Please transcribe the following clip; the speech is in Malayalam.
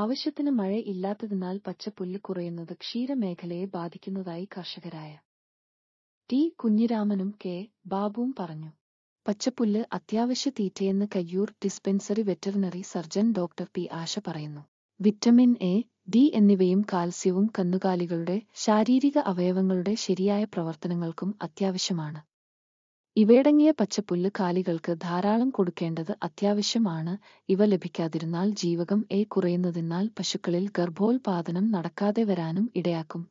ആവശ്യത്തിന് മഴ ഇല്ലാത്തതിനാൽ പച്ചപ്പുല്ല് കുറയുന്നത് ക്ഷീരമേഖലയെ ബാധിക്കുന്നതായി കർഷകരായ ടി കുഞ്ഞിരാമനും കെ ബാബുവും പറഞ്ഞു പച്ചപ്പുല്ല് അത്യാവശ്യ തീറ്റയെന്ന് Kayyur dispensary veterinary surgeon doctor P Asha പറയുന്നു വിറ്റമിൻ എ ഡി എന്നിവയും കാൽസ്യവും കന്നുകാലികളുടെ ശാരീരിക അവയവങ്ങളുടെ ശരിയായ പ്രവർത്തനങ്ങൾക്കും അത്യാവശ്യമാണ് ഇവയടങ്ങിയ പച്ചപ്പുല്ല് കാലികൾക്ക് ധാരാളം കൊടുക്കേണ്ടത് അത്യാവശ്യമാണ് ഇവ ലഭിക്കാതിരുന്നാൽ ജീവകം എ കുറയുന്നതിനാൽ പശുക്കളിൽ ഗർഭോൽപാദനം നടക്കാതെ വരാനും ഇടയാക്കും